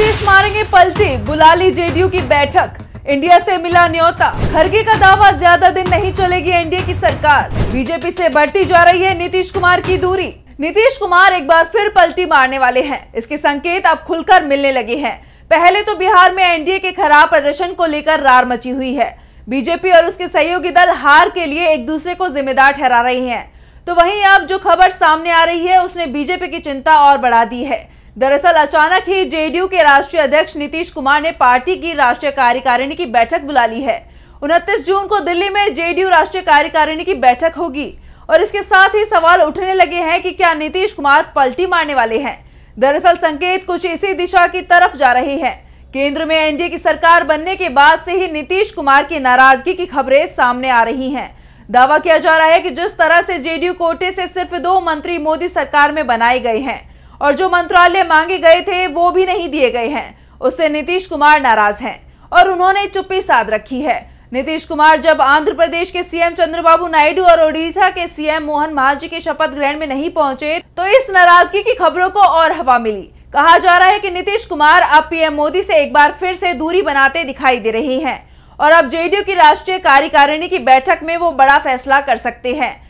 नीतीश मारेंगे पलटी बुलाली जेडीयू की बैठक इंडिया से मिला न्योता खरगे का दावा ज्यादा दिन नहीं चलेगी एनडीए की सरकार बीजेपी से बढ़ती जा रही है नीतीश कुमार की दूरी नीतीश कुमार एक बार फिर पलटी मारने वाले हैं इसके संकेत अब खुलकर मिलने लगे हैं पहले तो बिहार में एनडीए के खराब प्रदर्शन को लेकर रार मची हुई है बीजेपी और उसके सहयोगी दल हार के लिए एक दूसरे को जिम्मेदार ठहरा रहे हैं तो वहीं अब जो खबर सामने आ रही है उसने बीजेपी की चिंता और बढ़ा दी है दरअसल अचानक ही जेडीयू के राष्ट्रीय अध्यक्ष नीतीश कुमार ने पार्टी की राष्ट्रीय कार्यकारिणी की बैठक बुला ली है उनतीस जून को दिल्ली में जेडीयू राष्ट्रीय कार्यकारिणी की बैठक होगी और इसके साथ ही सवाल उठने लगे हैं कि क्या नीतीश कुमार पलटी मारने वाले हैं दरअसल संकेत कुछ इसी दिशा की तरफ जा रहे हैं केंद्र में एनडीए की सरकार बनने के बाद से ही नीतीश कुमार की नाराजगी की खबरें सामने आ रही हैं दावा किया जा रहा है कि जिस तरह से जेडीयू कोटे से सिर्फ दो मंत्री मोदी सरकार में बनाए गए हैं और जो मंत्रालय मांगे गए थे वो भी नहीं दिए गए हैं उससे नीतीश कुमार नाराज हैं और उन्होंने चुप्पी साध रखी है नीतीश कुमार जब आंध्र प्रदेश के सीएम चंद्रबाबू नायडू और ओडिशा के सीएम मोहन महाजी के शपथ ग्रहण में नहीं पहुंचे तो इस नाराजगी की खबरों को और हवा मिली कहा जा रहा है कि नीतीश कुमार अब पीएम मोदी से एक बार फिर से दूरी बनाते दिखाई दे रहे हैं और अब जेडीयू की राष्ट्रीय कार्यकारिणी की बैठक में वो बड़ा फैसला कर सकते हैं